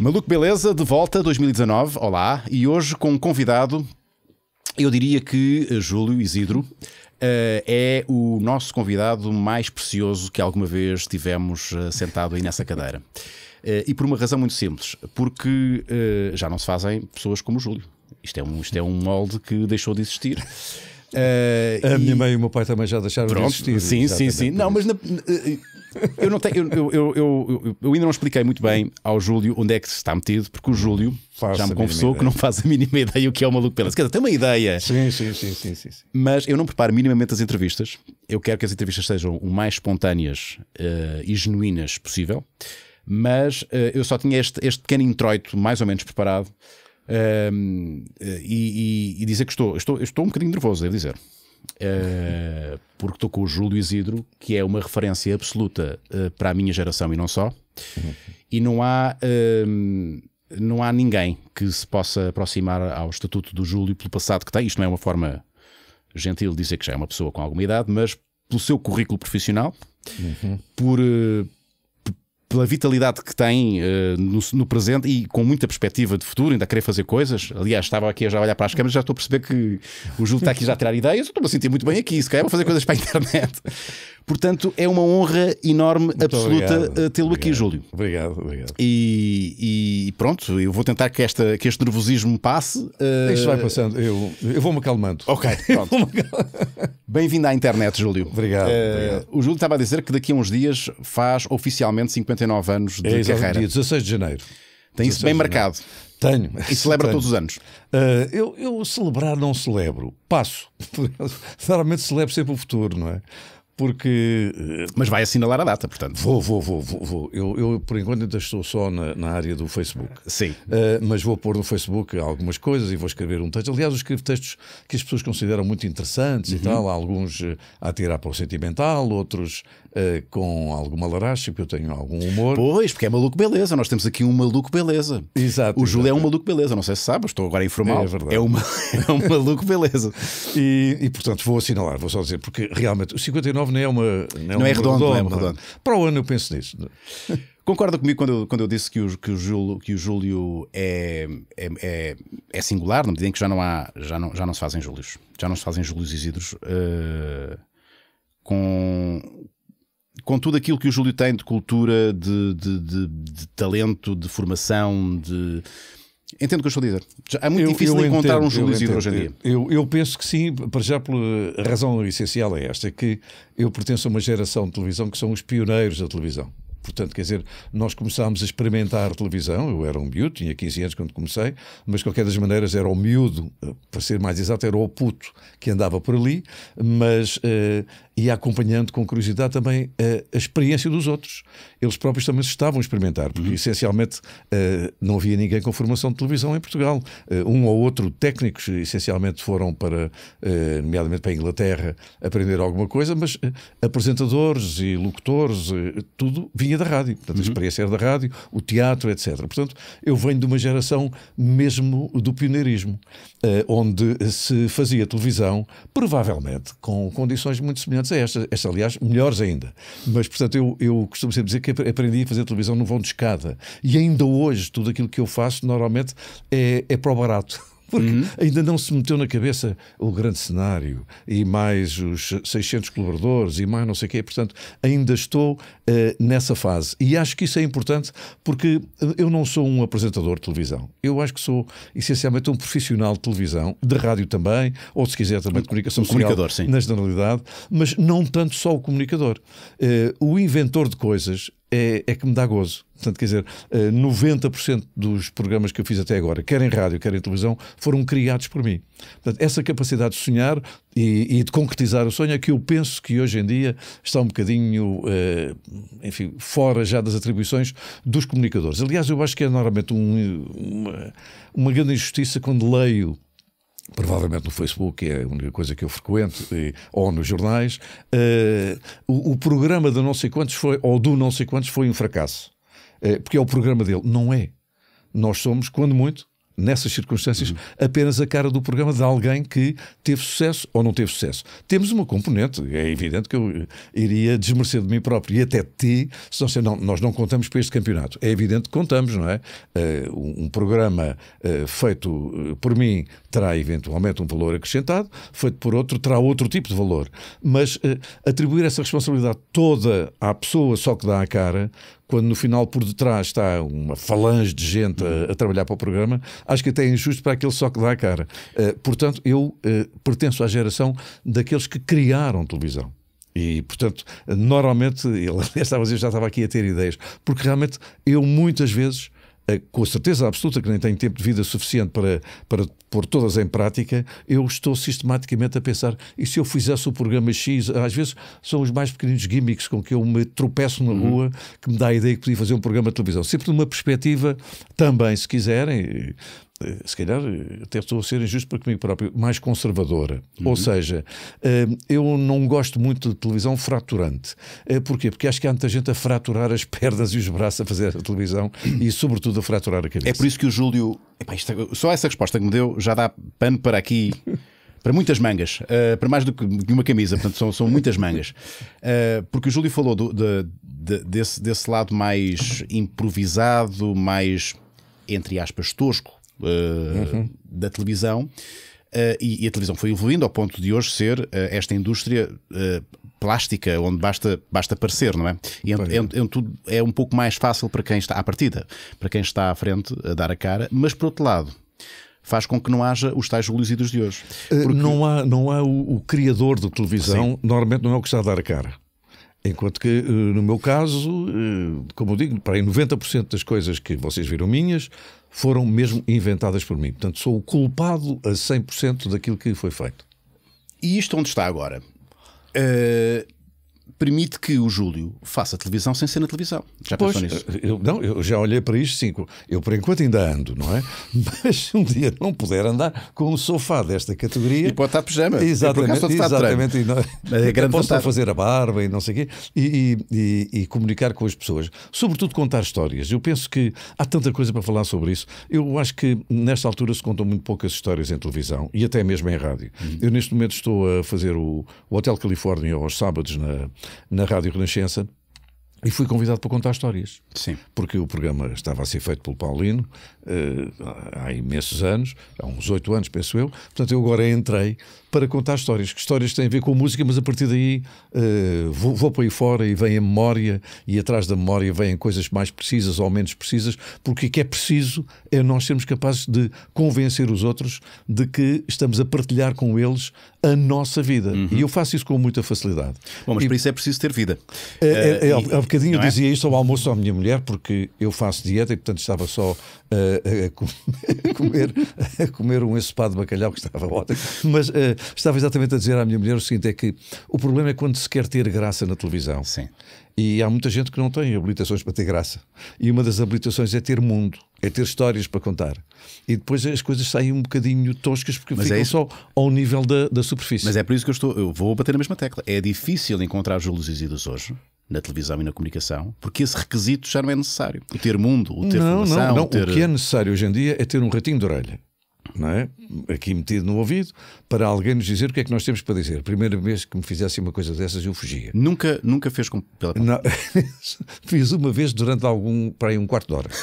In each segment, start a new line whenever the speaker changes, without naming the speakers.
Maluco Beleza, de volta 2019, olá, e hoje com um convidado, eu diria que eh, Júlio Isidro, Uh, é o nosso convidado mais precioso que alguma vez tivemos uh, sentado aí nessa cadeira. Uh, e por uma razão muito simples, porque já não se fazem pessoas como o Júlio. Isto é um, isto é um molde que deixou de existir. a e... minha mãe e o meu pai também já deixaram Pronto, de existir. Sim, sim, sim. Não, mas na, eu, não tenho, eu, eu, eu, eu, ainda não expliquei muito bem ao Júlio onde é que se está metido, porque o Júlio já me confessou que não faz a mínima ideia o que é o maluco pelas. Quer tem uma ideia. Sim,
sim, sim, sim, sim,
Mas eu não preparo minimamente as entrevistas. Eu quero que as entrevistas sejam o mais espontâneas uh, e genuínas possível. Mas uh, eu só tinha este, este pequeno introito mais ou menos preparado. Uh, e, e, e, dizer que estou, estou, estou um bocadinho nervoso, devo dizer. Uh, porque estou com o Júlio Isidro, que é uma referência absoluta uh, para a minha geração e não só. Uhum. E não há, uh, não há ninguém que se possa aproximar ao estatuto do Júlio pelo passado que tem. Isto não é uma forma gentil de dizer que já é uma pessoa com alguma idade, mas pelo seu currículo profissional, uhum. por eh, pela vitalidade que tem eh, no, no, presente e com muita perspectiva de futuro, ainda querer fazer coisas. Aliás, estava aqui a olhar para as câmaras já estou a perceber que o Júlio está aqui já a tirar ideias, estou-me a sentir muito bem aqui, se calhar vou fazer coisas para a internet. Portanto, é uma honra enorme, muito absoluta, eh, tê-lo aqui, Júlio. Obrigado, obrigado. E, e, pronto, eu vou tentar que, esta, que este nervosismo passe. Uh... Eh, Isto vai passando, eu, eu vou-me
acalmando. Ok, pronto. Bem-vindo à internet, Júlio. Obrigado,
uh, obrigado. O Júlio estava a dizer que daqui a uns dias faz oficialmente 50 59 anos de é, carreira. Dia
16 de janeiro. Tem isso bem marcado. Tenho. E celebra tenho. todos os anos? Uh, eu, eu celebrar não celebro. Passo. Raramente celebro sempre o futuro, não é? porque. Eh, mas vai assinalar a data, portanto. Vou, vou, vou, vou. vou. Eu, eu, por enquanto, ainda estou só na, na área do Facebook. Sim. Uh, mas vou pôr no Facebook algumas coisas e vou escrever um texto. Aliás, eu escrevo textos que as pessoas consideram muito interessantes uhum. e tal. alguns eh, a tirar para o sentimental, outros uh, com alguma laracha, porque eu tenho algum humor. Pois, porque é maluco beleza. Nós temos aqui um maluco
beleza. Exato. O Júlio é um maluco beleza. Não sei se sabes, estou agora informal. É verdade. É, uma, é um maluco
beleza. e, e, portanto, vou assinalar, vou só dizer, porque realmente o 59 não é uma. Não é, não redondo, é redondo, não é redondo. Para o ano eu penso nisso.
Concorda comigo quando eu, quando eu disse que o, que o Júlio, que o Júlio é, é, é, é singular, na medida em que já não, há, já, não, já não se fazem Júlios. Já não se fazem Júlios Isidros. Uh, com, com tudo aquilo que o Júlio tem de cultura, de, de, de, de talento, de formação, de Entendo o que eu estou a dizer. É muito eu, difícil eu encontrar entendo, um Júlio Isidro hoje em dia.
Eu, eu, penso que sim, para já a razão essencial é esta, é que eu pertenço a uma geração de televisão que são os pioneiros da televisão. Portanto, quer dizer, nós começámos a experimentar televisão, eu era um miúdo, tinha 15 anos quando comecei, mas de qualquer das maneiras era o miúdo, eh, para ser mais exato, era o puto que andava por ali, mas uh, ia acompanhando com curiosidade também uh, a experiência dos outros. Eles próprios também se estavam a experimentar, porque uhum. essencialmente uh, não havia ninguém com formação de televisão em Portugal. um ou outro técnicos, essencialmente, foram para, nomeadamente para a Inglaterra, aprender alguma coisa, mas apresentadores e locutores, tudo vinha vinha da rádio, portanto, uhum. a experiência era da rádio, o teatro, etc. Portanto, eu venho de uma geração mesmo do pioneirismo, uh, onde se fazia televisão, provavelmente com condições muito semelhantes a estas, aliás, melhores ainda. Mas, portanto, eu, eu costumo sempre dizer que aprendi a fazer televisão no vão de escada, e ainda hoje tudo aquilo que eu faço normalmente é, é para o barato. Porque uhum. ainda não se meteu na cabeça o grande cenário e mais os 600 colaboradores e mais não sei o quê. Portanto, ainda estou uh, nessa fase. E acho que isso é importante porque eu não sou um apresentador de televisão. Eu acho que sou essencialmente um profissional de televisão, de rádio também, ou se quiser também de comunicação um social, comunicador, sim. na generalidade, mas não tanto só o comunicador. Uh, o inventor de coisas é, é que me dá gozo. Portanto, quer dizer, 90% eh, dos programas que eu fiz até agora, quer em rádio, quer em televisão, foram criados por mim. Portanto, essa capacidade de sonhar e, e de concretizar o sonho é que eu penso que hoje em dia está um bocadinho, eh, enfim, fora já das atribuições dos comunicadores. Aliás, eu acho que é normalmente um, uma, uma grande injustiça quando leio provavelmente no Facebook, que é a única coisa que eu frequento, e, ou nos jornais, uh, o, o, programa de não sei quantos foi, ou do não sei quantos foi um fracasso. Uh, porque é o programa dele. Não é. Nós somos, quando muito, nessas circunstâncias, uhum. apenas a cara do programa de alguém que teve sucesso ou não teve sucesso. Temos uma componente, é evidente que eu iria desmerecer de mim próprio e até ti, se nós, não, nós não contamos para este campeonato. É evidente que contamos, não é? Uh, um programa uh, feito eh, por mim terá eventualmente um valor acrescentado, feito por outro terá outro tipo de valor. Mas uh, atribuir essa responsabilidade toda à pessoa só que dá a cara, quando no final por detrás está uma falange de gente a, a trabalhar para o programa, acho que até é injusto para aquele só que dá a cara. Uh, portanto, eu uh, pertenço à geração daqueles que criaram televisão. E, portanto, normalmente, ele, aliás, já estava aqui a ter ideias, porque realmente eu muitas vezes eh, com a certeza absoluta que nem tenho tempo de vida suficiente para, para pôr todas em prática, eu estou sistematicamente a pensar, e se eu fizesse o programa X, às vezes são os mais pequeninos gimmicks com que eu me tropeço na uhum. rua, uhum. que me dá a ideia que podia fazer um programa de televisão. Sempre numa perspectiva, também, se quiserem, se calhar até estou a ser injusto para comigo próprio, mais conservadora. Uhum. Ou seja, hum, eu não gosto muito de televisão fraturante. Eh, porquê? Porque acho que há muita gente a fraturar as pernas e os braços a fazer a televisão e, sobretudo, a fraturar a cabeça. É por isso que o Júlio. Epá, isto... Só essa resposta que me deu já dá pano para aqui.
para muitas mangas, uh, para mais do que uma camisa, portanto, são, são muitas mangas. Uh, porque o Júlio falou do, de, de, desse, desse lado mais improvisado, mais, entre aspas, tosco, uh, uhum. da televisão. Uh, e, e, a televisão foi evoluindo ao ponto de hoje ser uh, esta indústria uh, plástica, onde basta, basta aparecer, não é? E ent, ent, ent, é um pouco mais fácil para quem está à partida, para quem está à frente a dar a cara, mas por outro lado. Faz com que não haja os tais luzidos de hoje.
Porque... Não há, não há o, o criador de televisão, Sim. normalmente não é o que está a dar a cara. Enquanto que, eh, no meu caso, eh, como eu digo, para aí 90% das coisas que vocês viram minhas foram mesmo inventadas por mim. Portanto, sou o culpado a 100% daquilo que foi feito. E isto onde está agora? Uh permite que o Júlio faça televisão sem ser na televisão. Já pois, pensou nisso? Eh, eu, não, eu já olhei para isto, Eu por enquanto ainda ando, não é? Mas um dia não puder andar com um sofá desta categoria. E pode
estar pijama. Exatamente. exatamente. E não, é, é grande posso vontade. fazer
a barba e não sei o quê. E, e, e, e, comunicar com as pessoas. Sobretudo contar histórias. Eu penso que há tanta coisa para falar sobre isso. Eu acho que nesta altura se contam muito poucas histórias em televisão e até mesmo em rádio. Uhum. Eu neste momento estou a fazer o, o Hotel Califórnia aos sábados na na Rádio Renascença. E fui convidado para contar histórias. Sim. Porque o programa estava a ser feito pelo Paulino uh, há imensos anos, há uns oito anos, penso eu. Portanto, eu agora entrei para contar histórias, que histórias têm a ver com música, mas a partir daí uh, vou, vou para aí fora e vem a memória, e atrás da memória vêm coisas mais precisas ou menos precisas, porque o que é preciso é nós sermos capazes de convencer os outros de que estamos a partilhar com eles a nossa vida. Uhum. E eu faço isso com muita facilidade. Bom, mas e, para isso é preciso ter vida. É, é, uh, é, há bocadinho eu é? dizia isto ao almoço à minha mulher, porque eu faço dieta e, portanto, estava só eh, a, comer, a, comer, um ensopado de bacalhau que estava ótimo. Mas uh, estava exatamente a dizer à minha mulher o seguinte: é que o problema é quando se quer ter graça na televisão. Sim. E há muita gente que não tem habilitações para ter graça. E uma das habilitações é ter mundo, é ter histórias para contar. E depois as coisas saem um bocadinho toscas porque Mas é ficam é só ao nível da, da superfície. Mas é por isso que eu, estou, eu vou bater na mesma tecla. É difícil encontrar Júlio Isidros hoje
na televisão e na comunicação, porque esse requisito já não é necessário. O ter mundo, o ter não, formação, não, não. O, ter... o que é
necessário hoje em dia é ter um ratinho de orelha é? aqui metido no ouvido, para alguém nos dizer o que é que nós temos para dizer. Primeira vez que me fizesse uma coisa dessas, eu fugia. Nunca, nunca fez com. Pela... Não, fiz uma vez durante algum. para aí um quarto de hora.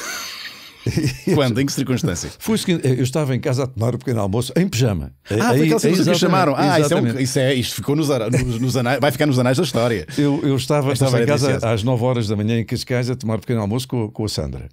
Quando? Em que circunstância? Fui eu estava em casa a tomar o pequeno almoço em pijama. Ah, aí, foi aquela que chamaram. Ah, isso é, um, isso é, isto ficou nos, nos, nos, anais, vai ficar nos anais da história. Eu, eu estava, estava em é casa é às 9 horas da manhã em Cascais a tomar o pequeno almoço com, com a Sandra.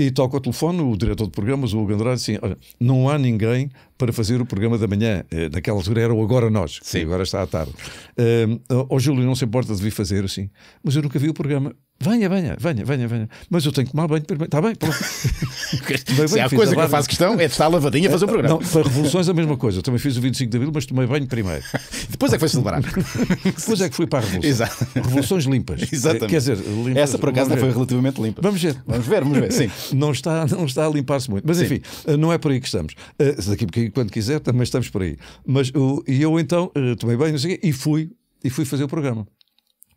E toca o telefone, o diretor de programas, o Hugo Andrade, assim: olha, não há ninguém para fazer o programa da manhã. Eh, naquela altura era o Agora Nós, Sim. agora está à tarde. Uh, eh, o Júlio não se importa de vir fazer assim. Mas eu nunca vi o programa. Venha, venha, venha, venha, venha. Mas eu tenho que tomar banho primeiro. Está bem? Pronto. Se há coisa que eu faço questão é de estar lavadinha a fazer o um programa. Não, para Revoluções a mesma coisa. Eu também fiz o 25 de Abril, mas tomei banho primeiro. Depois é que foi celebrar. Depois é que fui para a Revolução. Exato. Revoluções limpas. Exatamente. Quer dizer, limpas, Essa por acaso foi relativamente limpa. Vamos ver. Vamos ver, vamos ver. Sim. Não está, não está a limpar-se muito. Mas Sim. enfim, não é por aí que estamos. Eh, daqui a pouquinho, quando quiser, também estamos por aí. Mas, eu então eh, tomei banho não sei, e fui, e fui fazer o programa.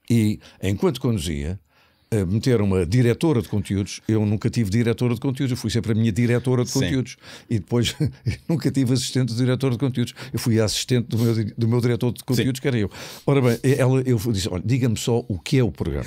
E enquanto conduzia eh, meter uma diretora de conteúdos. Eu nunca tive diretora de conteúdos, eu fui sempre a minha diretora de conteúdos. Sim. E depois nunca tive assistente de diretor de conteúdos. Eu fui a assistente do meu, do meu diretor de conteúdos, Sim. que era eu. Ora bem, ela, eu disse: olha, diga-me só o que é o programa.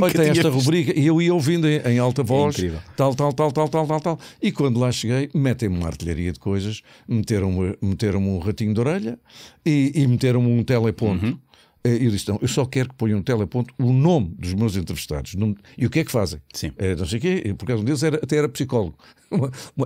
Olha, tem esta visto. rubrica. E eu ia ouvindo em, em alta voz, é tal, tal, tal, tal, tal, tal, tal. E quando lá cheguei, metem-me uma artilharia de coisas, meteram-me meteram um ratinho de orelha e, e meteram-me um teleponto. Uhum eu disse, não, eu só quero que ponham um teleponto o nome dos meus entrevistados. e o que é que fazem? Sim. É, não sei o quê, porque um deles era, até era psicólogo.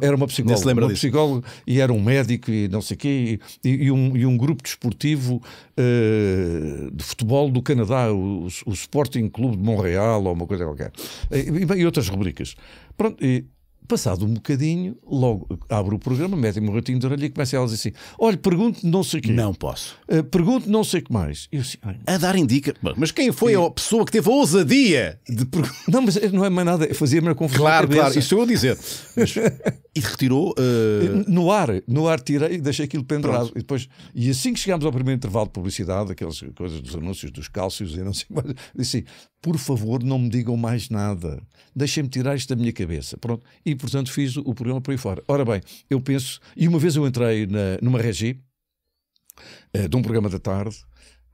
era uma psicóloga. Lembra uma psicóloga e era um médico e não sei o quê. E, e, um, e um grupo desportivo uh, de futebol do Canadá, o, o Sporting Clube de Montreal ou uma coisa qualquer. E, e, e outras rubricas. Pronto, e Passado um bocadinho, logo abro o programa, metem-me um ratinho de orelha e começa a elas assim: olha, pergunto não sei o quê. Não posso. Uh, eh, pergunto não sei o que mais. Eu, assim, a dar indica. Mas quem foi a pessoa que teve a ousadia de perguntar? Não, mas não é mais nada, fazia-me a confusão. Claro, claro, isso eu a dizer. Mas... e retirou. Uh... No ar, no ar tirei e deixei aquilo pendurado. E, depois, e assim que chegámos ao primeiro intervalo de publicidade, aquelas coisas dos anúncios dos cálcios e não sei mais, disse: assim, por favor, não me digam mais nada. Deixem-me tirar isto da minha cabeça. Pronto. E, portanto, fiz o programa por aí fora. Ora bem, eu penso. E uma vez eu entrei na, numa regi uh, de um programa da tarde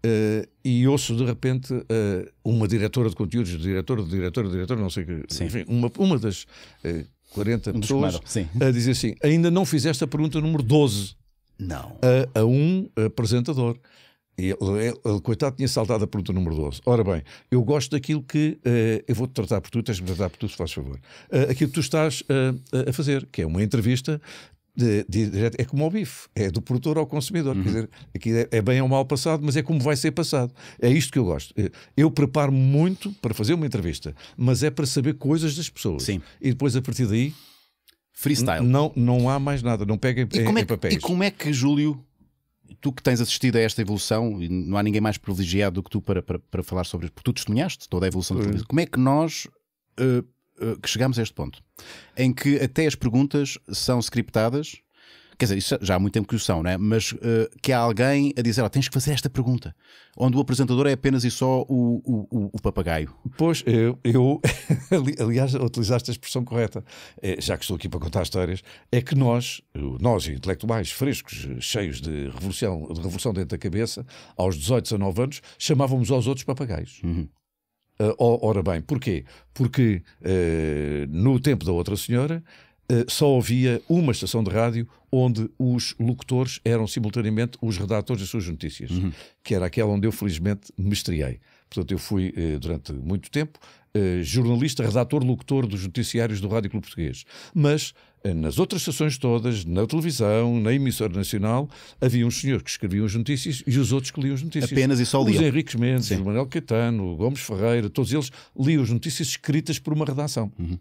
uh, e ouço de repente uh, uma diretora de conteúdos, diretora, diretora, diretora, não sei que. Sim. Enfim, uma, uma das 40 um pessoas a dizer assim: ainda não fizeste a pergunta número 12. Não. A, a um apresentador. Ele, ele, ele, coitado, tinha saltado a pergunta número 12. Ora bem, eu gosto daquilo que. Uh, eu vou-te tratar por tu, tens me tratar por tu, se faz favor. Uh, aquilo que tu estás uh, a fazer, que é uma entrevista. De, de, de, é como ao bife, é do produtor ao consumidor. Uhum. Quer dizer, aqui é, é, bem ou mal passado, mas é como vai ser passado. É isto que eu gosto. Eu preparo muito para fazer uma entrevista, mas é para saber coisas das pessoas. Sim. E depois, a partir daí. Freestyle. Não, não há mais nada, não pega em, é em papéis. E como é que, Júlio, tu
que tens assistido a esta evolução, e não há ninguém mais privilegiado do que tu para, para, para falar sobre isso, porque tu testemunhaste toda a evolução da televisão. Como é que nós uh, uh, que chegamos a este ponto? Em que até as perguntas são scriptadas Quer dizer, isso já há muito tempo que o são, né? mas uh, que há alguém a dizer: tens que fazer esta pergunta, onde o apresentador é apenas e só o, o, o papagaio.
Pois, eu, eu aliás, utilizaste a expressão correta, é, já que estou aqui para contar histórias, é que nós, nós intelectuais frescos, cheios de revolução, de revolução dentro da cabeça, aos 18, 19 anos, chamávamos aos outros papagaios. Uhum. Uh, ora bem, porquê? Porque uh, no tempo da outra senhora eh, só havia uma estação de rádio onde os locutores eram simultaneamente os redatores das suas notícias, uhum. que era aquela onde eu felizmente me Portanto, eu fui eh, durante muito tempo eh, jornalista, redator, locutor dos noticiários do Rádio Clube Português. Mas nas outras estações todas, na televisão, na emissora nacional, havia uns senhores que escreviam as notícias e os outros que liam as notícias. Apenas e só liam. Os Henriques Mendes, Sim. o Manuel Caetano, o Gomes Ferreira, todos eles liam as notícias escritas por uma redação. Uhum.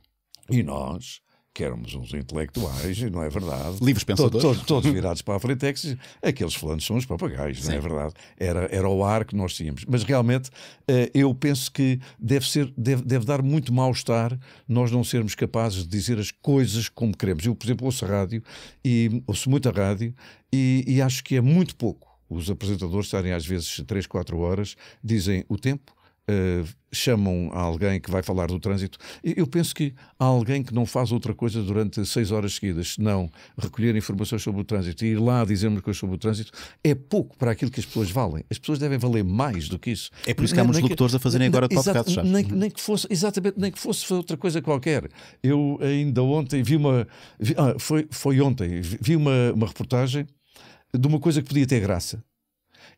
E nós, que éramos uns intelectuais, não é verdade? Livres pensadores. Todos, todos, todos virados para a Freitex, aqueles falantes são os papagaios, Sim. não é verdade? Era, era o ar que nós tínhamos. Mas realmente eh, eu penso que deve, ser, deve, deve dar muito mal-estar nós não sermos capazes de dizer as coisas como queremos. Eu, por exemplo, ouço rádio e ouço muita rádio e, e acho que é muito pouco. Os apresentadores estarem às vezes 3, 4 horas, dizem o tempo, Uh, chamam alguém que vai falar do trânsito. Eu penso que há alguém que não faz outra coisa durante seis horas seguidas, não recolher informações sobre o trânsito e ir lá dizer-me coisas sobre o trânsito, é pouco para aquilo que as pessoas valem. As pessoas devem valer mais do que isso. É por isso que há muitos locutores que, a fazerem agora o podcast, já. Nem, nem, que fosse, exatamente, nem que fosse outra coisa qualquer. Eu ainda ontem vi uma. Vi, ah, foi, foi ontem, vi uma, uma reportagem de uma coisa que podia ter graça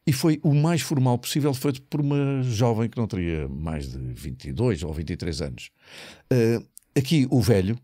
e foi o mais formal possível, feito por uma jovem que não teria mais de 22 ou 23 anos. Uh, aqui, o velho,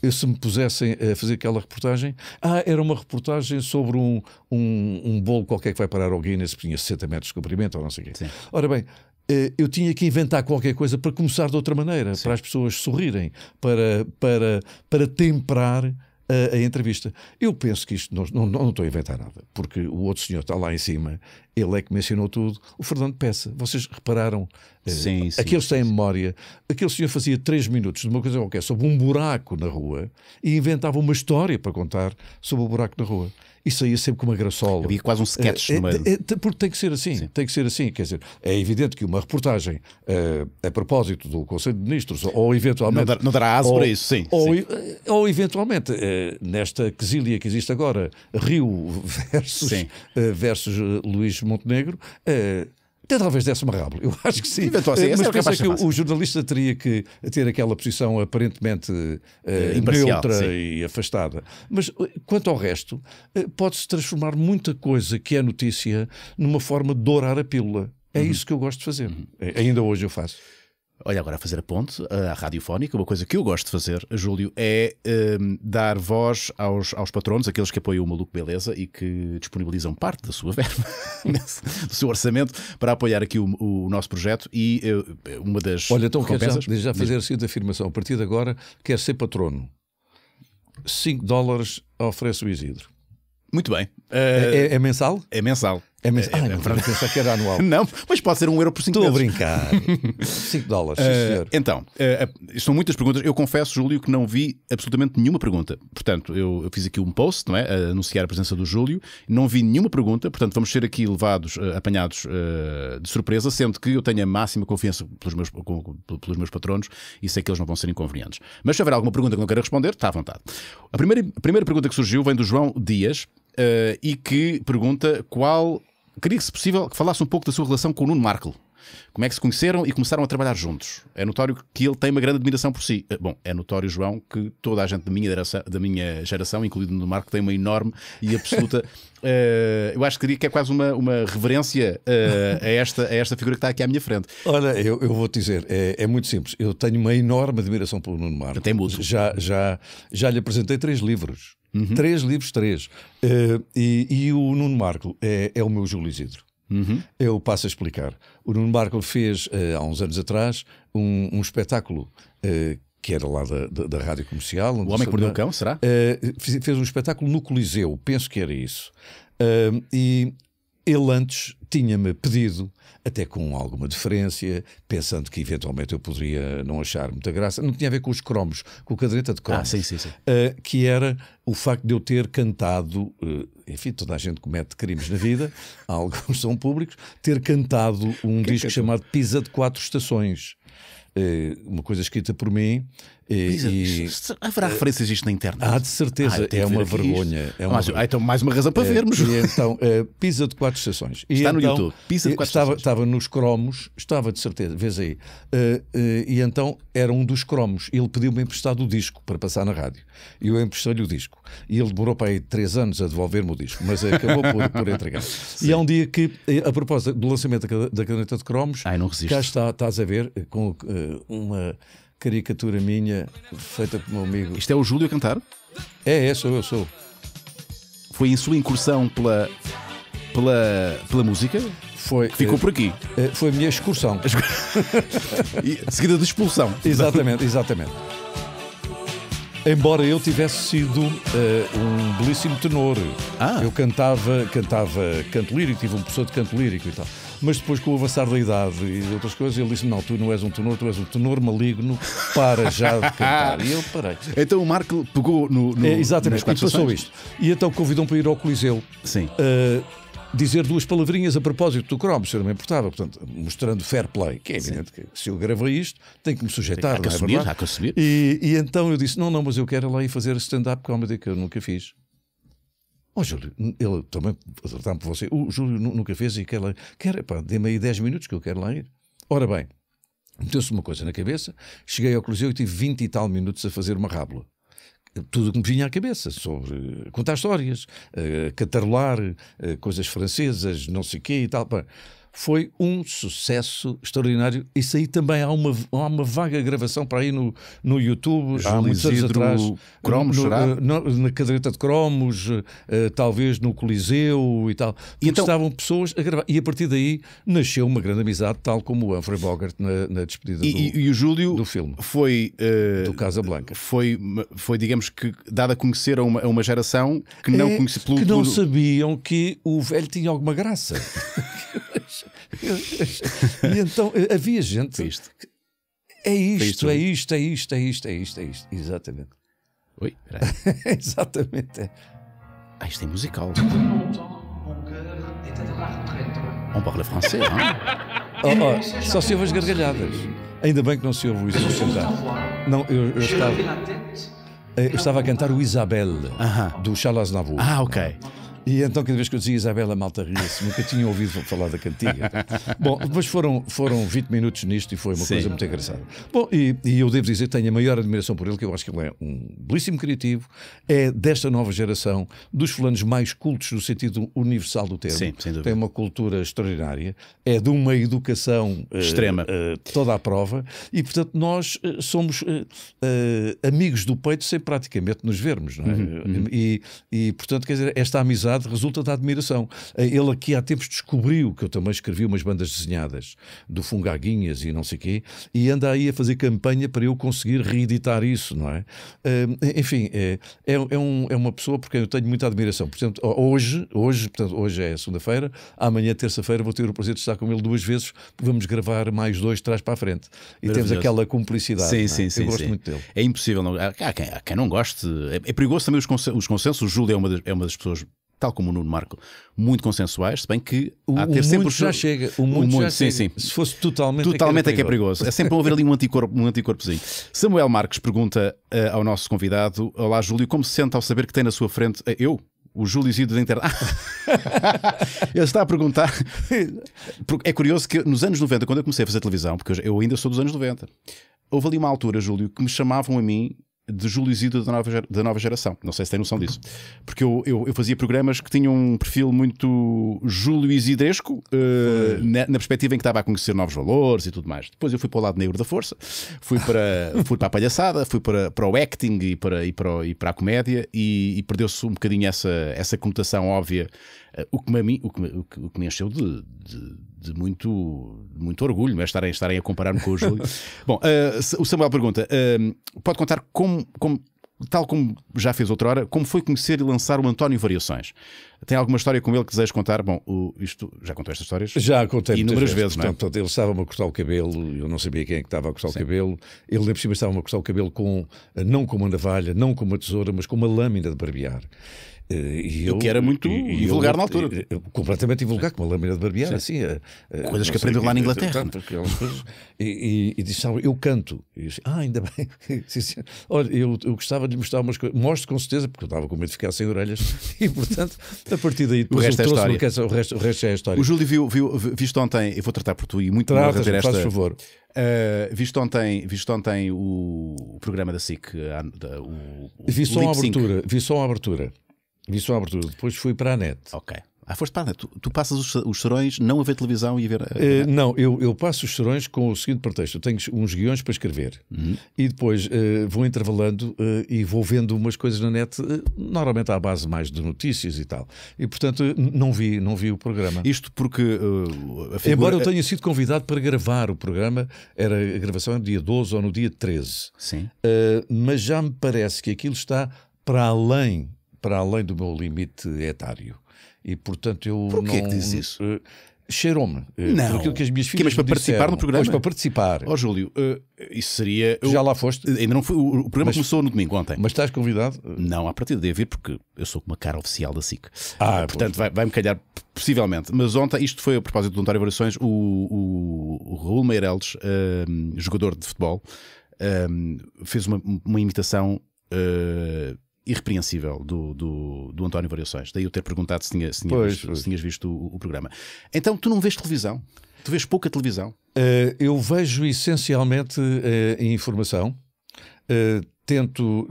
eu, se me pusessem a fazer aquela reportagem, ah, era uma reportagem sobre um, um, um bolo qualquer que vai parar ao Guinness, que tinha 60 metros de comprimento ou não sei o quê. Sim. Ora bem, eh, eu tinha que inventar qualquer coisa para começar de outra maneira, Sim. para as pessoas sorrirem, para, para, para temperar a, a entrevista. Eu penso que isto, não, não, não estou a inventar nada, porque o outro senhor está lá em cima, ele é que mencionou tudo. O Fernando Peça, vocês repararam? Eh, sim, uh, sim. Aqueles têm memória. Aquele senhor fazia três minutos de uma coisa qualquer sobre um buraco na rua e inventava uma história para contar sobre o buraco na rua e saía sempre com uma graçola. Havia quase um sketch é, no meio. É, é, porque tem que ser assim, Sim. tem que ser assim. Quer dizer, é evidente que uma reportagem eh, a propósito do Conselho de Ministros, ou eventualmente. Não, dar, não dará aso para isso, sim. Ou, sim. Eh, ou, eventualmente, eh, nesta quesilha que existe agora, Rio versus, versus Luís Montenegro. Uh, até talvez desse uma rabo, eu acho que sim. Assim, mas penso é que é o, jornalista teria que ter aquela posição aparentemente uh, neutra sim. e afastada. Mas quanto ao resto, pode-se transformar muita coisa que é notícia numa forma de dourar a pílula. É uhum. isso que eu gosto de fazer. Uhum. Ainda hoje eu faço.
Olha, agora a fazer a ponte, a radiofónica, uma coisa que eu gosto de fazer, Júlio, é um, dar voz aos, aos patronos, aqueles que apoiam o Maluco Beleza e que disponibilizam parte da sua verba, do seu orçamento, para apoiar aqui o, o nosso projeto e uh, uma das.
Olha, então quero já, já fazer a seguinte afirmação. A partir de agora, quer ser patrono. 5 dólares oferece o Isidro. Muito bem. Uh, é, é mensal? É mensal. É mesmo. Ai, é, é ah, não pensar que era anual. não,
mas pode ser um euro por 5 Estou a brincar. 5 dólares, uh, Então, uh, são muitas perguntas. Eu confesso, Júlio, que não vi absolutamente nenhuma pergunta. Portanto, eu, eu fiz aqui um post, não é? A anunciar a presença do Júlio. Não vi nenhuma pergunta, portanto, vamos ser aqui levados, uh, apanhados de surpresa, sendo que eu tenho a máxima confiança pelos meus, com, pelos meus patronos e sei que eles não vão ser inconvenientes. Mas se houver alguma pergunta que não queira responder, está à vontade. A primeira, a primeira pergunta que surgiu vem do João Dias. Uh, e que pergunta qual queria que, se possível, que falasse um pouco da sua relação com o Nuno Markle. Como é que se conheceram e começaram a trabalhar juntos? É notório que ele tem uma grande admiração por si. Eh, bom, é notório, João, que toda a gente da minha geração, da minha geração incluído Marco, tem uma enorme e absoluta. uh, eu acho que diria que é quase uma,
uma reverência uh, a, esta, a esta figura que está aqui à minha frente. Olha, eu, eu vou te dizer, é, é, muito simples. Eu tenho uma enorme admiração pelo Nuno Marco. Tem muito. Já, já, já lhe apresentei três livros. Uhum. Três livros, três. Uh, e, e, o Nuno Marco é, é o meu Júlio Isidro. Uhum. Eu passo a explicar. O Nuno Marco fez, uh, há uns anos atrás, um, um espetáculo uh, que era lá da, da, da Rádio Comercial. O Homem que Mordeu o Cão, será? Uh, fez, fez, um espetáculo no Coliseu, penso que era isso. e ele antes tinha-me pedido, até com alguma deferência, pensando que eventualmente eu poderia não achar muita graça, não tinha a ver com os cromos, com a caderneta de cromos, ah, sim, sim, sim. Uh, que era o facto de eu ter cantado, uh, enfim, toda a gente comete crimes na vida, alguns são públicos, ter cantado um que disco é que... chamado Pisa de Quatro Estações. Eh, uma coisa escrita por mim. Eh, e, e... Haverá eh, referências a isto na internet? Há de certeza, ah, é uma vergonha. É ah, uma... ah, então, mais uma razão para vermos. E, então, Pisa de quatro estações. E, Está no então, YouTube. Pisa de quatro estava, estações. Estava nos cromos, estava de certeza, vês aí. e então era um dos cromos. Ele pediu-me emprestado o disco para passar na rádio. E eu emprestei-lhe o disco. E ele demorou para aí três anos a devolver-me o disco, mas acabou por, por entregar. E há um dia que, a propósito do lançamento da caneta de cromos, Ai, cá está, estás a ver, com uma caricatura minha feita por meu amigo. Isto é o Júlio a cantar? É, é, sou eu, sou. Foi em sua incursão pela, pela, pela música? Foi. Ficou eh, por aqui. Eh, foi a minha excursão. seguida de expulsão. Exatamente, exatamente. Embora eu tivesse sido uh, um belíssimo tenor. Ah. Eu cantava, cantava canto lírico, tive um professor de canto lírico e tal mas depois, com o avançar da idade e outras coisas, ele disse: Não, tu não és um tenor, tu és um tenor maligno, para já de cantar. E eu parei.
Então o Marco pegou no. no é, exatamente, e passou sessões. isto.
E então convidou-me para ir ao Coliseu. Sim. Uh, dizer duas palavrinhas a propósito do Chrome, se não me importava, portanto, mostrando fair play, que é evidente Sim. que se eu gravei isto, tenho que me sujeitar. Há que é assumir, é há que assumir. E, e, então eu disse: não, não, mas eu quero lá ir fazer stand-up comedy, que eu nunca fiz. Ó oh, Júlio, ele também, tratar por você, o Júlio nunca fez e quer lá, quer, pá, dê-me aí 10 minutos que eu quero lá ir. Ora bem, meteu-se uma coisa na cabeça, cheguei ao Coliseu e tive 20 e tal minutos a fazer uma rábula tudo o que me vinha à cabeça sobre contar histórias, uh, catarolar, uh, coisas francesas, não sei o quê e tal. Pá foi um sucesso extraordinário. Isso aí também há uma, há uma vaga gravação para aí no, no YouTube, há muitos anos atrás. Cromos, no, será? Eh, no, na caderneta de cromos, uh, talvez no Coliseu e tal. E então... estavam pessoas a gravar. E a partir daí nasceu uma grande amizade, tal como o Humphrey Bogart na, na despedida e,
do, e, o Júlio do filme. Foi. Uh, do Casablanca. Foi, foi, digamos que, dado a conhecer a uma, a uma geração que não é, conhecia pelo, Que não pelo...
sabiam que o velho tinha alguma graça. e então eh, havia gente. É isto. É isto, é isto, é isto, é isto, é isto, é isto. Exatamente. Oi, Exatamente. É. Ah, isto é musical. On parle français, hein? Oh, oh, só se ouve as gargalhadas. Ainda bem que não se ouve o Isabel Não, eu, eu estava. Eh, eu estava a cantar o Isabel, uh -huh. do Charles Navour. Ah, ok. E então, cada vez que eu dizia Isabela Malta ria-se, nunca tinha ouvido falar da cantiga. Bom, depois foram, foram 20 minutos nisto e foi uma Sim. coisa muito engraçada. Bom, e, e, eu devo dizer, tenho a maior admiração por ele, que eu acho que ele é um belíssimo criativo, é desta nova geração, dos fulanos mais cultos no sentido universal do termo. Sim, sem dúvida. Tem uma cultura extraordinária, é de uma educação eh, extrema, uh, uh, toda à prova, e portanto nós uh, somos amigos do peito sem praticamente nos vermos, não é? Uhum, uhum. E, e portanto, quer dizer, esta amizade verdade, resulta da admiração. Eh, ele aqui há tempos descobriu que eu também escrevi umas bandas desenhadas do Fungaguinhas e não sei quê, e anda aí a fazer campanha para eu conseguir reeditar isso, não é? Eh, enfim, é, é, é, um, é uma pessoa por quem eu tenho muita admiração. Portanto, hoje, hoje, portanto, hoje é segunda-feira, amanhã, terça-feira, vou ter o prazer de estar com ele duas vezes, vamos gravar mais dois trás para a frente. E temos aquela cumplicidade. Sim, é? sim, sim. Eu gosto sim. muito dele.
É impossível, não... há, quem, há quem não goste. É, é perigoso também os, consensos. Os consensos. O Júlio é uma das, é uma das pessoas tal como o Nuno Marco, muito consensuais, se bem que o, ah, o já chega, o muito, o já sim, chega.
Sim. Se fosse totalmente, é totalmente é que é, perigoso. É sempre haver ali
um, anticorpo, um anticorpozinho. Samuel Marques pergunta uh, ao nosso convidado: Olá, Júlio, como se sente ao saber que tem na sua frente uh, eu? O Júlio Zido da internet. Ele está a perguntar. É curioso que nos anos 90, quando eu comecei a fazer televisão, porque eu ainda sou dos anos 90, houve ali uma altura, Júlio, que me chamavam a mim de Júlio Isidro da nova, da nova geração. Não sei se tem noção disso. Porque eu, eu, eu fazia programas que tinham um perfil muito Júlio Isidresco, uh, eh, na, na, perspectiva em que estava a conhecer novos valores e tudo mais. Depois eu fui para o lado negro da força, fui para, fui para a palhaçada, fui para, para o acting e para, e para, e para a comédia e, e perdeu-se um bocadinho essa, essa conotação óbvia, uh, o, que me, o, que me, o, que, o que me encheu de, de de muito, muito orgulho, mas é? estarem, estarem a comparar-me com o Júlio. Bom, uh, o Samuel pergunta: uh, pode contar como, como, tal como já fez outra hora, como foi conhecer e lançar o António Variações? Tem alguma história com ele que desejas contar? Bom, o, isto já contou estas
histórias? Já contei inúmeras vezes, vezes não é? Portanto, ele estava-me a cortar o cabelo, eu não sabia quem é que estava a cortar Sim. o cabelo. Ele, por cima, estava-me a cortar o cabelo com, não com uma navalha, não com uma tesoura, mas com uma lâmina de barbear. Eh, e eu, o que era muito e, vulgar eu, é na altura. Eu, eh, completamente vulgar com uma lâmina de barbear, Sim. assim. Eh, coisas que aprendeu lá na Inglaterra. e, e, disse: sabe, eu canto. E disse, ah, ainda bem. Olha, eu, eu gostava de lhe mostrar umas coisas. Mostro com certeza, porque eu estava com medo de ficar sem orelhas. E, portanto, a partir daí, o resto, é história. o, resto, o resto é a história. O
Júlio viu, viu, visto ontem, eu vou tratar por tu e muito Tratas, honra esta. Faz favor. Uh, visto ontem, visto ontem o, programa da SIC, da, o, vi só uma abertura, vi só abertura. Vi só a abertura, depois fui para a net. Ok. Ah, foste para tu, tu passas os, os serões não a ver televisão e a ver. A... Uh,
não, eu, eu passo os serões com o seguinte pretexto: eu tenho uns guiões para escrever uhum. e depois uh, vou intervalando uh, e vou vendo umas coisas na net, normalmente à base mais de notícias e tal. E portanto não vi, não vi o programa. Isto porque. Figura... Embora eu é tenha sido convidado para gravar o programa, era a gravação é no dia 12 ou no dia 13. Sim. mas já me parece que aquilo está para além para além do meu limite etário. E, portanto, eu Porquê que não... que diz isso? Uh, Cheirou-me. Eh, não. Por aquilo que as minhas filhas. Que, mas para disseram. participar no programa? Pois, para participar. Ó, oh, Júlio, eh,
isso seria. Já lá foste? Ainda não foi O programa mas, começou no domingo ontem. Mas estás convidado? Não, a partir deve vir, porque eu sou uma cara oficial da SIC. Ah, Portanto, vai-me vai calhar, possivelmente. Mas ontem, isto foi a propósito do António Variações, o, o, o Raul Meireles, ehm, jogador de futebol, ehm, fez uma, uma imitação. Uh, irrepreensível do, do, do António Variações. Daí eu ter perguntado se, tinha, se, tinha pois, visto, pois. se tinhas visto o, o, programa. Então, tu não vês televisão? Tu vês pouca televisão?
Uh, eu vejo essencialmente uh, informação. Uh, tento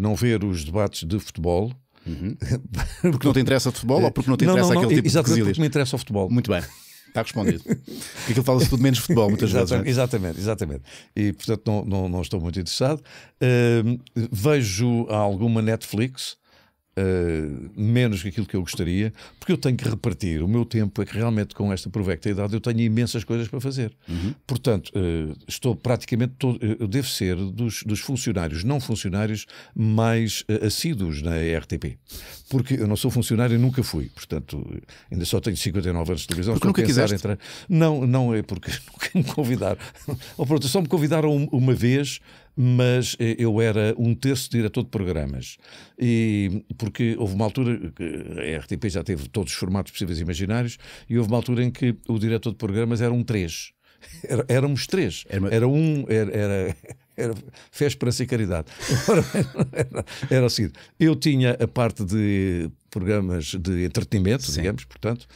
não ver os debates de futebol. Uhum. Porque não te interessa futebol ou porque não te interessa não, não, aquele não, tipo de exatamente Exatamente, porque me interessa o futebol. Muito bem. Está respondido. Porque ele fala-se tudo menos futebol, muitas exatamente, vezes. É? Exatamente, exatamente. E portanto não, não, não estou muito interessado. Uh, vejo alguma Netflix Uh, menos que aquilo que eu gostaria, porque eu tenho que repartir o meu tempo, é que realmente com esta provecta idade eu tenho imensas coisas para fazer. Uhum. Portanto, uh, estou praticamente, todo, eh, eu devo ser dos, dos funcionários, não funcionários, mais uh, assíduos na RTP. Porque eu não sou funcionário e nunca fui, portanto, ainda só tenho 59 anos de televisão. Porque nunca quiseste? Entrar... Não, não é porque nunca me convidaram. Ou pronto, só me convidaram uma vez mas eh, eu era um terço diretor de programas. E, porque houve uma altura, a RTP já teve todos os formatos possíveis e imaginários, e houve uma altura em que o diretor de programas era um três. Era, éramos três. Era, um, era, era, era fé, esperança e caridade. Era, era, era o seguinte: eu tinha a parte de programas de entretenimento, Sim. digamos, portanto,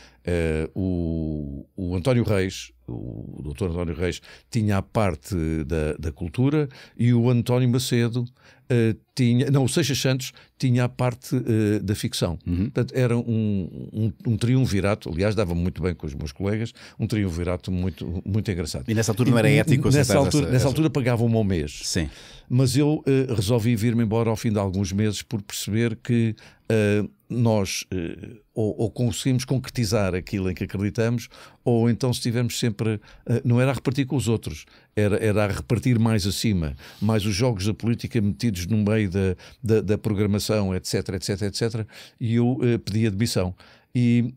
uh, o, o António Reis, o doutor António Reis, tinha a parte da, da cultura e o António Macedo uh, tinha, não, o Seixas Santos tinha a parte uh, da ficção. Uhum. Portanto, era um, um, um triunvirato, aliás, dava muito bem com os meus colegas, um triunvirato muito, muito engraçado. E nessa altura não era ético Nessa altura, essa, nessa essa... altura pagavam um mês. Sim. Mas eu resolvi vir-me embora ao fim de alguns meses por perceber que Uh, nós eh, ou, ou, conseguimos concretizar aquilo em que acreditamos, ou então se estivermos sempre. Eh, não era a repartir com os outros, era, era a repartir mais acima, mais os jogos da política metidos no meio da, da, da programação, etc, etc, etc. E eu eh, pedi admissão. E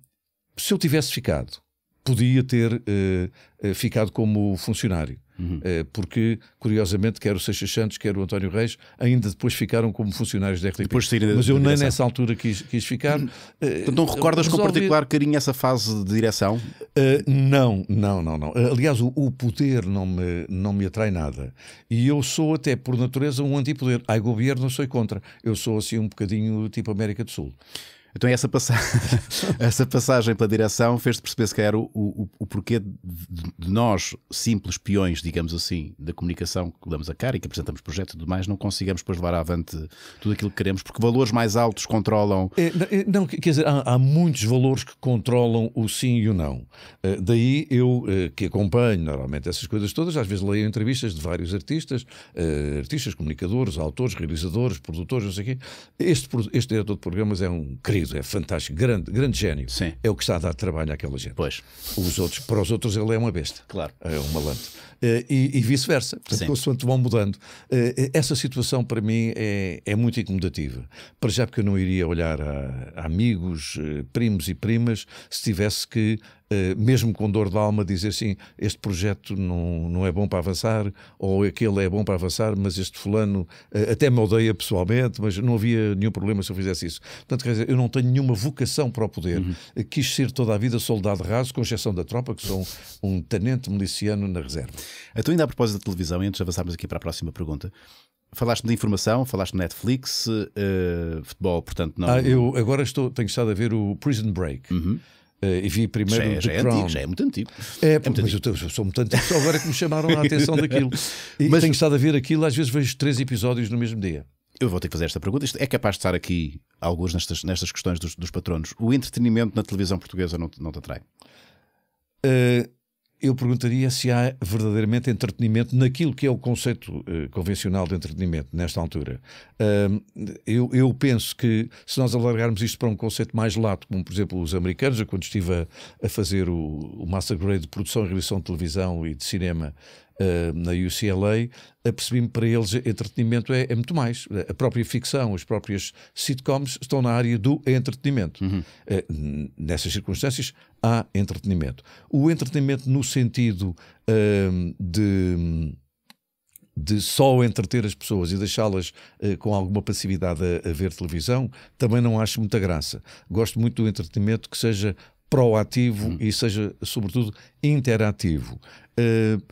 se eu tivesse ficado, podia ter eh, eh, ficado como funcionário Uhum. Eh, porque, curiosamente, quer o Seixas Santos, quer o António Reis, ainda depois ficaram como funcionários da RTP. Depois de Mas eu nem nessa altura quis, quis ficar. Uhum. Eh, então, não recordas com particular carinho essa fase de direção? Uh, não, não, não, não. Aliás, o, o, poder não me, não me atrai nada. E eu sou até, por natureza, um antipoder. Ai, governo, sou contra. Eu sou assim um bocadinho tipo América do Sul. Então essa passagem, essa passagem pela direção fez-te perceber
se calhar o, o, o porquê de, de, nós, simples peões, digamos assim, da comunicação que damos a cara e que apresentamos projetos e tudo mais, não consigamos depois levar avante tudo aquilo que queremos, porque valores mais altos controlam.
É, não, é, quer dizer, há, há, muitos valores que controlam o sim e o não. Uh, daí eu, uh, que acompanho normalmente essas coisas todas, às vezes leio entrevistas de vários artistas, uh, artistas, comunicadores, autores, realizadores, produtores, não sei o quê. Este, este diretor de programas é um querido é fantástico, grande, grande gênio, Sim. é o que está a dar trabalho àquela gente. Pois. Os outros, para os outros, ele é uma besta. Claro. É um malandro. Eh, e, e vice-versa. Portanto, Sim. vão mudando. Eh, eh, essa situação, para mim, é, é muito incomodativa. Para já, porque eu não iria olhar a, a amigos, primos e primas, se tivesse que eh, mesmo com dor de alma, dizer assim: este projeto não, não é bom para avançar, ou aquele é bom para avançar, mas este fulano eh, até me odeia pessoalmente, mas não havia nenhum problema se eu fizesse isso. Portanto, quer dizer, eu não tenho nenhuma vocação para o poder. Uhum. Eh, quis ser toda a vida soldado raso, com exceção da tropa, que sou um, tenente miliciano na reserva. Então, ainda a propósito da televisão, antes
de avançarmos aqui para a próxima pergunta, Falaste de informação, falaste de Netflix, uh,
futebol, portanto não. Ah, eu agora estou, tenho estado a ver o Prison Break. Uhum. Uh, e vi primeiro é, já é, já é Antigo, já é muito antigo. É, é muito mas antigo. Eu, eu, sou muito antigo, só agora que me chamaram a atenção daquilo. E mas, tenho estado a ver aquilo, às vezes vejo três episódios no mesmo dia. Eu vou ter que fazer esta pergunta. Isto é capaz de estar
aqui, alguns nestas, nestas questões dos, dos patronos. O entretenimento na televisão portuguesa não, não te atrai?
Uh, eu perguntaria se há verdadeiramente entretenimento naquilo que é o conceito uh, convencional de entretenimento nesta altura. Uh, eu, eu, penso que se nós alargarmos isto para um conceito mais lato, como por exemplo os americanos, eu quando estive a, a fazer o, o Master Grade de produção e revisão de televisão e de cinema uh, na UCLA, apercebi-me para eles entretenimento é, é, muito mais. A própria ficção, as próprias sitcoms estão na área do entretenimento. Uhum. Uh, nessas circunstâncias há entretenimento. O entretenimento no sentido uh, de de só entreter as pessoas e deixá-las com alguma passividade a, a, ver televisão, também não acho muita graça. Gosto muito do entretenimento que seja proativo uhum. e seja, sobretudo, interativo. Uh,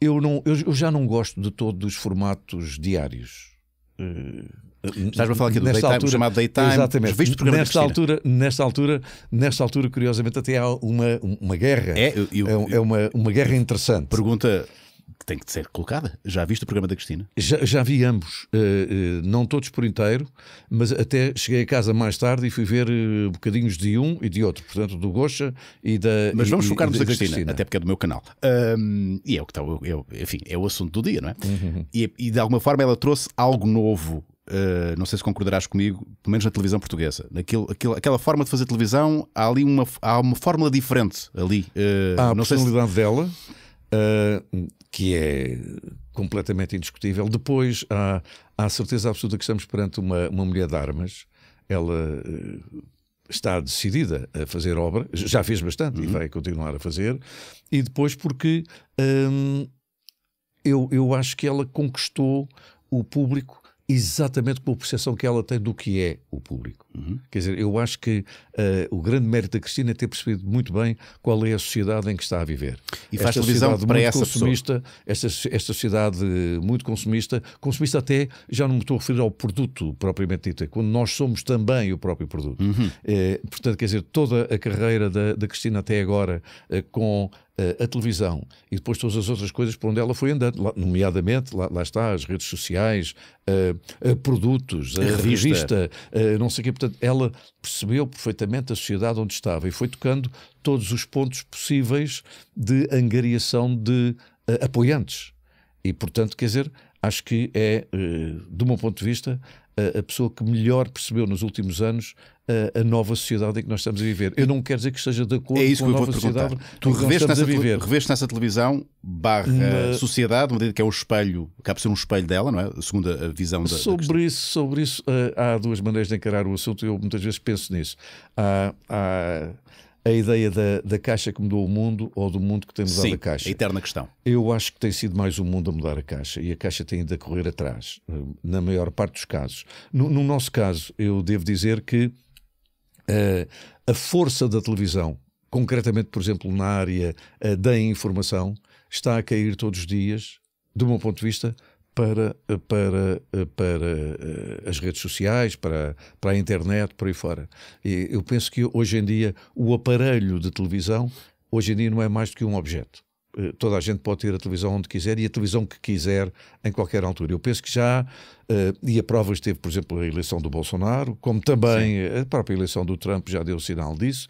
eu, não, eu, eu já não gosto de todos os formatos diários. Uh, eh, Estás a falar aqui do nesta daytime, altura, chamado daytime, exatamente. programa nesta altura, nesta altura, nesta altura, curiosamente até há uma uma guerra. É, eu, eu, é, é uma uma guerra interessante. Pergunta tem que ser colocada. Já viste o programa da Cristina? Já, já vi ambos, uh, uh, não todos por inteiro, mas até cheguei a casa mais tarde e fui ver uh, bocadinhos de um e de outro, portanto, do Gocha e da. Mas vamos focar-nos na Cristina, Cristina, até porque é do meu canal.
Um, e é o que está, enfim, é o assunto do dia, não é? Uhum. E, e de alguma forma ela trouxe algo novo Uh, não sei se concordarás comigo, pelo menos na televisão portuguesa. Naquilo, aquilo, aquela forma de fazer televisão, há ali uma, há uma fórmula diferente
ali. Uh, há a personalidade se... dela uh, que é completamente indiscutível. Depois há, há a certeza absoluta que estamos perante uma, uma mulher de armas. Ela uh, está decidida a fazer obra, já fez bastante uhum. e vai continuar a fazer. E depois porque um, ah, eu, eu acho que ela conquistou o público exatamente com a percepção que ela tem do que é o público. Uhum. Quer dizer, eu acho que uh, o grande mérito da Cristina é ter percebido muito bem qual é a sociedade em que está a viver. E esta faz televisão sociedade para essa consumista, esta, esta, sociedade muito consumista, consumista até, já não me estou a referir ao produto propriamente dito, é quando nós somos também o próprio produto. Uhum. Uh, portanto, quer dizer, toda a carreira da, da Cristina até agora, uh, com eh, a televisão e depois todas as outras coisas por onde ela foi andando, nomeadamente, lá, lá, está, as redes sociais, a, eh, a eh, produtos, a, a revista, a, não sei o quê. Portanto, ela percebeu perfeitamente a sociedade onde estava e foi tocando todos os pontos possíveis de angariação de apoiantes. E, portanto, quer dizer, acho que é, uh, do meu ponto de vista, a pessoa que melhor percebeu nos últimos anos a, nova sociedade em que nós estamos a viver. Eu não quero dizer que esteja de acordo é isso com que eu vou nova sociedade tu reveste nessa,
reveste nessa televisão barra Na... sociedade, uma que é o espelho, acaba por ser um espelho dela, não é? Segundo a visão
da Sobre da isso, sobre isso eh, há duas maneiras de encarar o assunto, eu muitas vezes penso nisso. Há, há a ideia da, da caixa que mudou o mundo ou do mundo que tem mudado Sim, a caixa. A eterna questão. Eu acho que tem sido mais o mundo a mudar a caixa e a caixa tem ido a correr atrás, eh, na maior parte dos casos. No, no nosso caso, eu devo dizer que eh, a força da televisão, concretamente, por exemplo, na área eh, da informação, está a cair todos os dias, do meu ponto de vista, para, eh, para, para as redes sociais, para, para a internet, por aí fora. E eu penso que hoje em dia o aparelho de televisão, hoje em dia, não é mais do que um objeto. Eh, toda a gente pode ter a televisão onde quiser e a televisão que quiser em qualquer altura. Eu penso que já, eh, e a prova esteve, por exemplo, a eleição do Bolsonaro, como também Sim. Eh, a própria eleição do Trump já deu sinal disso.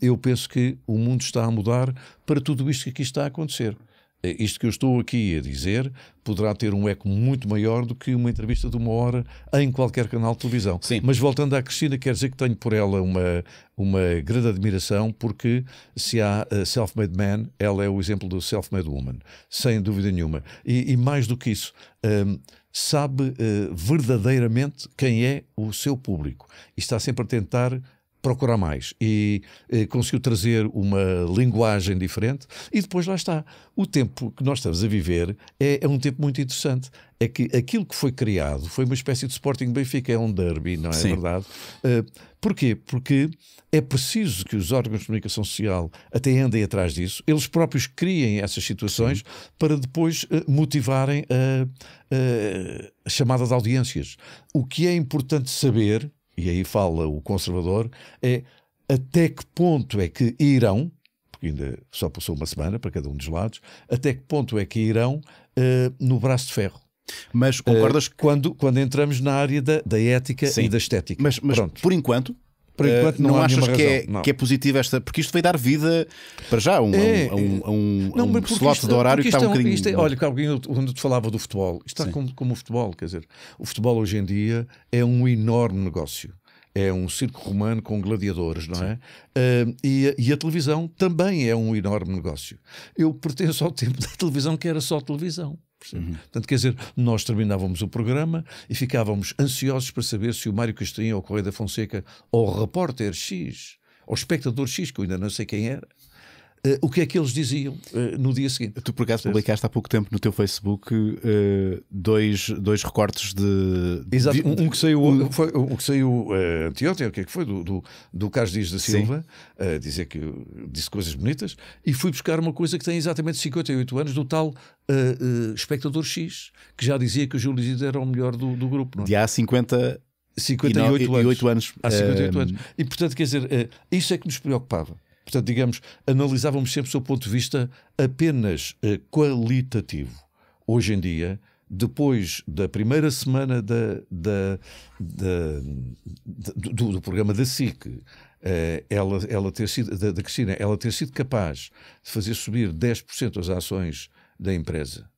Eu penso que o mundo está a mudar para tudo isto que aqui está a acontecer. Eh, isto que eu estou aqui a dizer poderá ter um eco muito maior do que uma entrevista de uma hora em qualquer canal de televisão. Sim. Mas voltando à Cristina, quer dizer que tenho por ela uma, uma grande admiração, porque se há eh, self-made man, ela é o exemplo do self-made woman, sem dúvida nenhuma. E, e mais do que isso, um, ehm, sabe uh, verdadeiramente quem é o seu público e está sempre a tentar procurar mais e eh, conseguiu trazer uma linguagem diferente e depois lá está. O tempo que nós estamos a viver é, é, um tempo muito interessante. É que aquilo que foi criado foi uma espécie de Sporting Benfica, é um derby, não é Sim. verdade? Uh, porquê? Porque é preciso que os órgãos de comunicação social até andem atrás disso, eles próprios criem essas situações Sim. para depois uh, motivarem a, a chamada de audiências. O que é importante saber e aí fala o conservador, é até que ponto é que irão, porque ainda só passou uma semana para cada um dos lados, até que ponto é que irão uh, no braço de ferro. Mas concordas uh, eh, que... quando, quando entramos na área da, da ética Sim. e da estética. Mas,
mas Pronto. por enquanto, por eh, não, não achas que é, não. que é positivo esta? Porque isto vai dar vida
para já um, é, a um, a um, não, um slot isto, de horário que está um, é um bocadinho. é, olha, quando te falava do futebol, isto está como, como o futebol, quer dizer, o futebol hoje em dia é um enorme negócio é um circo romano com gladiadores, não é? Uh, e, e, a televisão também é um enorme negócio. Eu pertenço ao tempo da televisão que era só televisão. Uhum. Portanto, quer dizer, nós terminávamos o programa e ficávamos ansiosos para saber se o Mário Castrinha, ou o Correio da Fonseca, ou o repórter X, ou o espectador X, que eu ainda não sei quem era, Uh, o que é que eles diziam uh, no dia seguinte. Tu, por acaso, publicaste há pouco tempo no teu Facebook
uh,
dois, dois recortes de. Exato, de... Um, um, que saiu, um, foi, um que saiu anteontem, o que é que foi? Do, do, do Carlos Dias da Silva, dizer que disse coisas bonitas, e fui buscar uma coisa que tem exatamente 58 anos, do tal espectador X, que já dizia que o Júlio Zito era o melhor do, do grupo.
Não é? De há 50. 58 e, não, e, anos. E 8 anos. Há 58 anos.
E portanto, quer dizer, isso é que nos preocupava Portanto, digamos, analisávamos sempre o seu ponto de vista apenas eh, qualitativo. Hoje em dia, depois da primeira semana da, da, da, do, do, programa da SIC, eh, ela, ela ter sido, da, da Cristina, ela ter sido capaz de fazer subir 10% as ações da empresa.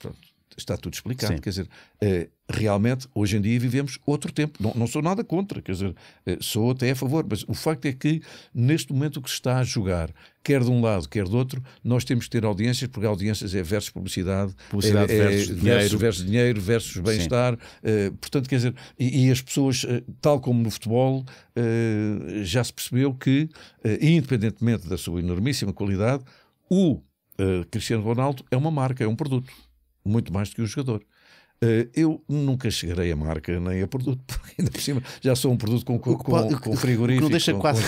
Pronto está tudo explicado. Sim. Quer dizer, eh, realmente, hoje em dia vivemos outro tempo. Não, não sou nada contra, quer dizer, eh, sou até a favor, mas o facto é que, neste momento, o que se está a jogar, quer de um lado, quer do outro, nós temos que ter audiências, porque audiências é versus publicidade, publicidade é, versus, é, dinheiro. Versus, versus dinheiro, versus bem-estar. Eh, portanto, quer dizer, e, e, as pessoas, tal como no futebol, já se percebeu que, independentemente da sua enormíssima qualidade, o Cristiano Ronaldo é uma marca, é um produto muito mais do que o jogador. Eh, eu nunca chegarei a marca nem a produto, ainda por cima já sou um produto com, com, com, com frigorífico, deixa com, quase,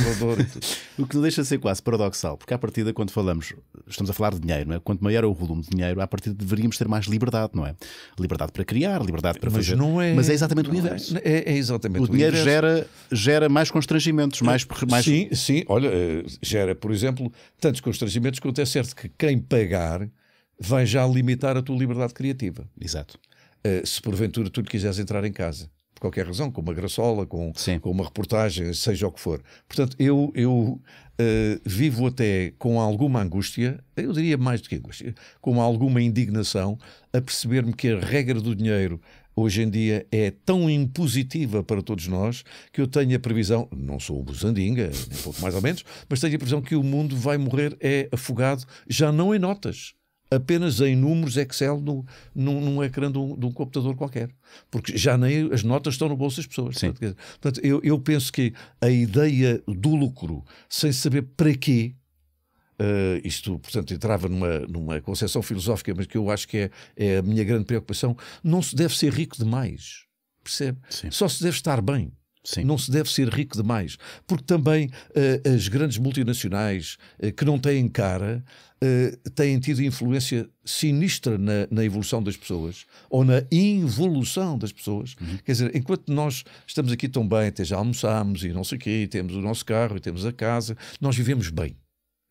O que não deixa de ser quase paradoxal, porque à
partida, quando falamos, estamos a falar de dinheiro, não é? Quanto maior é o volume de dinheiro, à partida deveríamos ter mais liberdade, não é? Liberdade para criar, liberdade para mas fazer. Não é, mas é exatamente o universo. É-, é, é exatamente o, o dinheiro Gera,
gera mais constrangimentos, mais, ah, mais. Sim, sim, olha, eh, gera, por exemplo, tantos constrangimentos quanto é certo que quem pagar vem já limitar a tua liberdade criativa. Exato. Uh, se porventura tu quiseres entrar em casa, por qualquer razão, com uma graçola, com, com uma reportagem, seja o que for. Portanto, eu, eu uh, vivo até com alguma angústia, eu diria mais do que angústia, com alguma indignação, a perceber-me que a regra do dinheiro hoje em dia é tão impositiva para todos nós que eu tenho a previsão, não sou um buzandinga, um pouco mais ou menos, mas tenho a previsão que o mundo vai morrer é afogado já não em notas apenas em números Excel no, num, num ecrã de um, de um, computador qualquer. Porque já nem as notas estão no bolso das pessoas. Sim. Portanto, eu, eu penso que a ideia do lucro, sem saber para quê, Uh, isto, portanto, entrava numa, numa concepção filosófica, mas que eu acho que é, é a minha grande preocupação. Não se deve ser rico demais, percebe? Sim. Só se deve estar bem. Sim. Não se deve ser rico demais, porque também uh, as grandes multinacionais uh, que não têm cara uh, têm tido influência sinistra na, na, evolução das pessoas ou na involução das pessoas. Uhum. Quer dizer, enquanto nós estamos aqui tão bem, até já almoçamos e não sei o quê, temos o nosso carro e temos a casa, nós vivemos bem.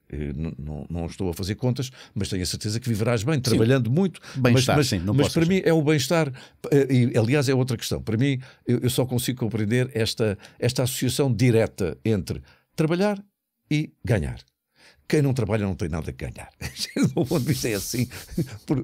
Eh, não, não, estou a fazer contas, mas tenho a certeza que viverás bem, trabalhando sim. muito. Bem-estar, mas, mas, sim, mas para mim é o bem-estar. Eh, e, aliás, é outra questão. Para mim, eu, eu, só consigo compreender esta, esta associação direta entre trabalhar e ganhar. Quem não trabalha não tem nada a ganhar. Do ponto de vista é assim,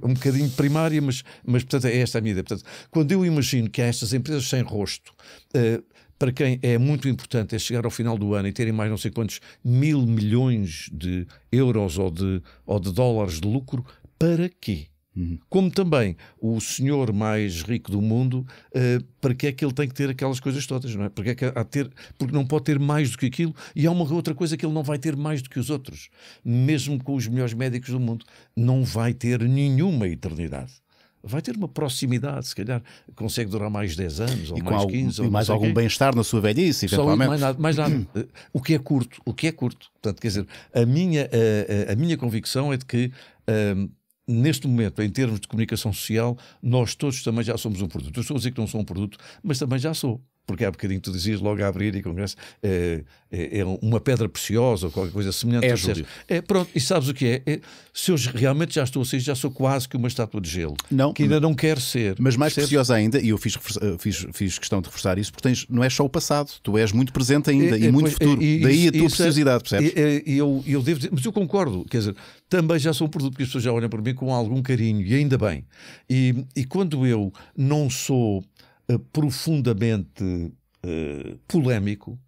um bocadinho primária, mas, mas portanto é esta a minha ideia. Portanto, quando eu imagino que há estas empresas sem rosto, uh, para quem é muito importante é chegar ao final do ano e terem mais não sei quantos mil milhões de euros ou de, ou de dólares de lucro, para quê? Uhum. Como também o senhor mais rico do mundo, uh, para que é que ele tem que ter aquelas coisas todas, não é? Porque, é que há ter, porque não pode ter mais do que aquilo e há uma outra coisa que ele não vai ter mais do que os outros, mesmo com os melhores médicos do mundo, não vai ter nenhuma eternidade vai ter uma proximidade, se calhar consegue durar mais 10 anos, ou e mais 15, algum, ou mais algum bem-estar na sua velhice, eventualmente. mais nada, mais nada. Eh, o que é curto, o que é curto. Portanto, quer dizer, a minha, a, eh, eh, a minha convicção é de que um, ehm, neste momento, em termos de comunicação social, nós todos também já somos um produto. Eu estou a dizer que não sou um produto, mas também já sou porque há bocadinho tu dizias logo a abrir e Congresso eh, eh, é, é, é uma pedra preciosa ou qualquer coisa semelhante. É, Júlio. É, pronto, e sabes o que é? é? Se eu realmente já estou a assim, já sou quase que uma estátua de gelo. Não, que ainda não
quero ser. Mas mais ser... preciosa ainda, e eu fiz, eh, fiz, fiz questão de reforçar isso, porque tens, não é só o passado, tu és muito presente ainda é, e, é, muito pois, é, futuro. E, Daí a tua preciosidade, percebes?
E, eu, eu devo dizer, mas eu concordo, quer dizer, também já sou um produto que as pessoas já olham para mim com algum carinho, e ainda bem. E, e quando eu não sou eh, profundamente eh, polémico,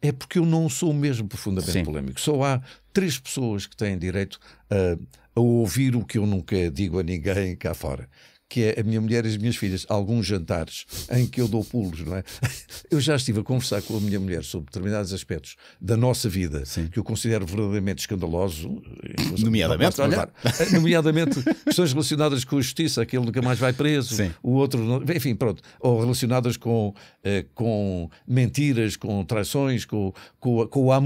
é porque eu não sou mesmo profundamente Sim. polémico. Só há três pessoas que têm direito a, ouvir o que eu nunca digo a ninguém cá fora, que é a minha mulher e as minhas filhas. Alguns jantares em que eu dou pulos, não é? Eu já estive a conversar com a minha mulher sobre determinados aspectos da nossa vida Sim. que eu considero verdadeiramente escandaloso. Eh, nomeadamente, olhar, eh, nomeadamente questões relacionadas com a justiça, aquele nunca mais vai preso, Sim. o outro, enfim, pronto, ou relacionadas com, eh, com mentiras, com traições, com, com, a, com a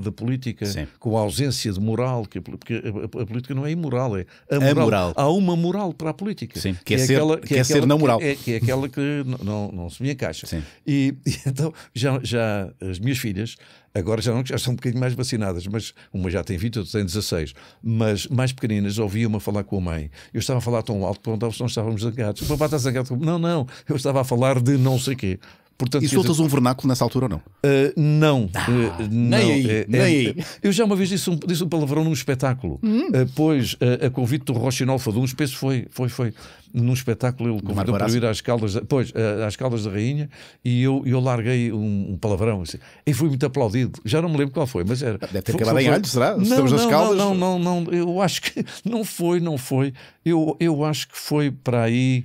da política, Sim. com a ausência de moral, que, porque a, a, a, política não é imoral, é amoral. É moral. Há uma moral para a política. Sim. Sim, que, é que é, ser, aquela, que, que é, é aquela, ser na moral. Que é, que é aquela que não, não se me encaixa. Sim. E, e então já, já as minhas filhas agora já não já são um bocadinho mais vacinadas, mas uma já tem 20, outra tem 16. Mas mais pequeninas ouviam-me falar com a mãe. Eu estava a falar tão alto, perguntava se não estávamos zangados. O papá está zangado. Não, não, eu estava a falar de não sei o quê. Portanto, e soltas dizer...
um vernáculo nessa altura
ou não? Uh, não. Uh, ah, uh, não. Nem é, aí. É, nem é, aí. Eu já uma vez disse um, disse um palavrão num espetáculo. Hum. Uh, pois, uh, a convite do Rochinol Faduns, penso foi, foi, foi. Num espetáculo ele convidou para ir às Caldas, da, pois, uh, às Caldas da Rainha e eu, eu larguei um, um palavrão assim, e fui muito aplaudido. Já não me lembro qual foi, mas era. Deve ter acabado em alho, será? Não, Estamos não, nas Caldas? Não, não, não, não. Eu acho que não foi, não foi. Eu, eu acho que foi para aí.